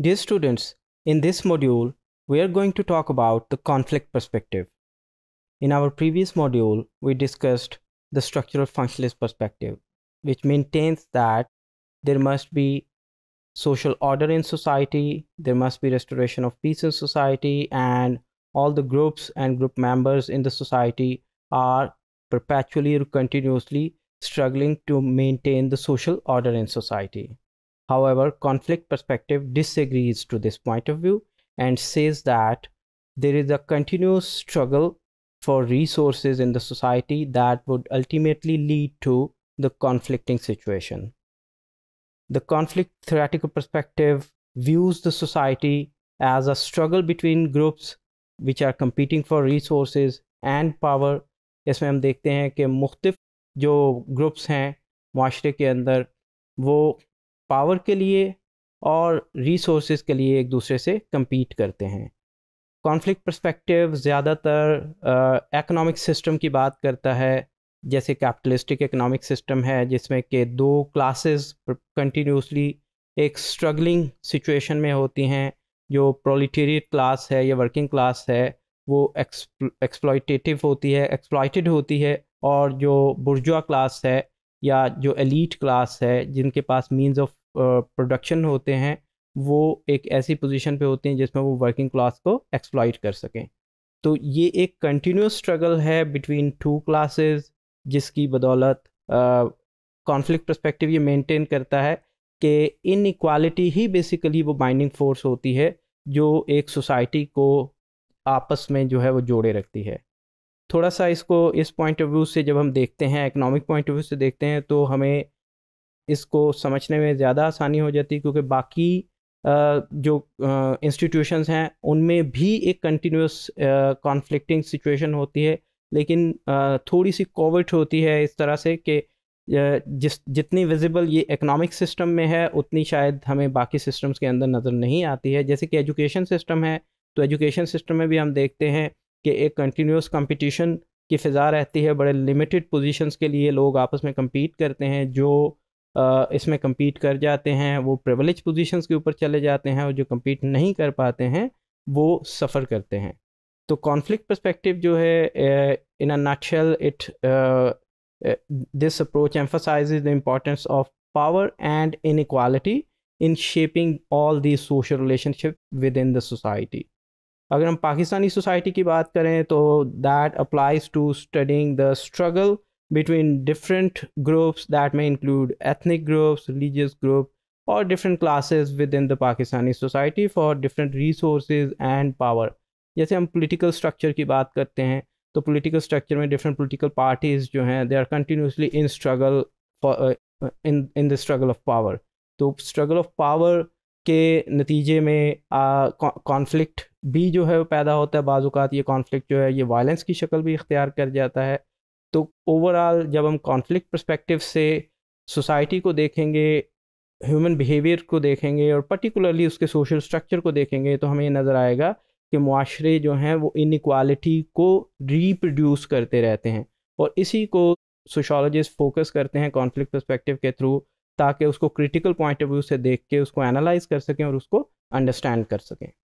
Dear students, in this module, we are going to talk about the conflict perspective. In our previous module, we discussed the structural functionalist perspective, which maintains that there must be social order in society, there must be restoration of peace in society, and all the groups and group members in the society are perpetually or continuously struggling to maintain the social order in society. However, conflict perspective disagrees to this point of view and says that there is a continuous struggle for resources in the society that would ultimately lead to the conflicting situation. The conflict theoretical perspective views the society as a struggle between groups which are competing for resources and power. इसमें हम देखते हैं कि मुख्तिफ जो groups हैं माशरे के अंदर वो पावर के लिए और रिसोर्स के लिए एक दूसरे से कम्पीट करते हैं कॉन्फ्लिक्ट पर्सपेक्टिव ज़्यादातर इकोनॉमिक सिस्टम की बात करता है जैसे कैपिटलिस्टिक इकोनॉमिक सिस्टम है जिसमें कि दो क्लासेस कंटिन्यूसली एक स्ट्रगलिंग सिचुएशन में होती हैं जो प्रोलिटेरियट क्लास है या वर्किंग क्लास है वो एक्सप्लॉयटेटिव होती है एक्सप्लॉयटेड होती है और जो बुर्जुआ क्लास है या जो एलीट क्लास है जिनके पास मीन्स ऑफ प्रोडक्शन होते हैं वो एक ऐसी पोजीशन पे होती हैं जिसमें वो वर्किंग क्लास को एक्सप्लॉइट कर सकें तो ये एक कंटिन्यूस स्ट्रगल है बिटवीन टू क्लासेस जिसकी बदौलत कॉन्फ्लिक्ट परस्पेक्टिव ये मेंटेन करता है कि इन इक्वालिटी ही बेसिकली वो बाइंडिंग फोर्स होती है जो एक सोसाइटी को आपस में जो है वो जोड़े रखती है थोड़ा सा इसको इस पॉइंट ऑफ व्यू से जब हम देखते हैं इकनॉमिक पॉइंट ऑफ व्यू से देखते हैं तो हमें इसको समझने में ज़्यादा आसानी हो जाती है क्योंकि बाकी जो इंस्टीट्यूशंस हैं उनमें भी एक कंटिन्यूस कॉन्फ्लिक्टिंग सिचुएशन होती है लेकिन थोड़ी सी कोविड होती है इस तरह से कि जिस जितनी विजिबल ये इकोनॉमिक सिस्टम में है उतनी शायद हमें बाकी सिस्टम्स के अंदर नज़र नहीं आती है जैसे कि एजुकेशन सिस्टम है तो एजुकेशन सिस्टम में भी हम देखते हैं कि एक कंटिन्यूस कंपटीशन की फ़िज़ा रहती है बड़े लिमिटेड पोजीशंस के लिए लोग आपस में कम्पीट करते हैं जो इसमें कम्पीट कर जाते हैं वो प्रिवलेज पोजीशंस के ऊपर चले जाते हैं और जो कम्पीट नहीं कर पाते हैं वो सफ़र करते हैं तो कॉन्फ्लिक्ट पर्सपेक्टिव जो है in a nutshell it this approach emphasises the importance of power and inequality in shaping all the social relationship within the society अगर हम पाकिस्तानी सोसाइटी की बात करें तो that applies to studying the struggle between different groups that में include ethnic groups religious group और different classes within the Pakistani society for different resource and power जैसे हम पोलिटिकल स्ट्रक्चर की बात करते हैं तो पोलिटिकल स्ट्रक्चर में डिफरेंट पोलिटिकल पार्टीज़ जो हैं they are continuously in struggle in in the struggle of power तो स्ट्रगल ऑफ पावर के नतीजे में कॉन्फ्लिक्ट uh, भी जो है पैदा होता है बाजूकात ये कॉन्फ्लिक्ट जो है ये वायलेंस की शक्ल भी इख्तियार कर जाता है तो ओवरऑल जब हम कॉन्फ्लिक्ट परस्पेक्टिव से सोसाइटी को देखेंगे ह्यूमन बिहेवियर को देखेंगे और पर्टिकुलरली उसके सोशल स्ट्रक्चर को देखेंगे तो हमें ये नज़र आएगा कि माशरे जो हैं वो इनक्वालिटी को रिप्रोड्यूस करते रहते हैं और इसी को सोशोलॉजिस्ट फोकस करते हैं कॉन्फ्लिक्ट परस्पेक्टिव के थ्रू ताकि उसको क्रिटिकल पॉइंट ऑफ व्यू से देख के उसको एनालाइज कर सकें और उसको अंडरस्टैंड कर सकें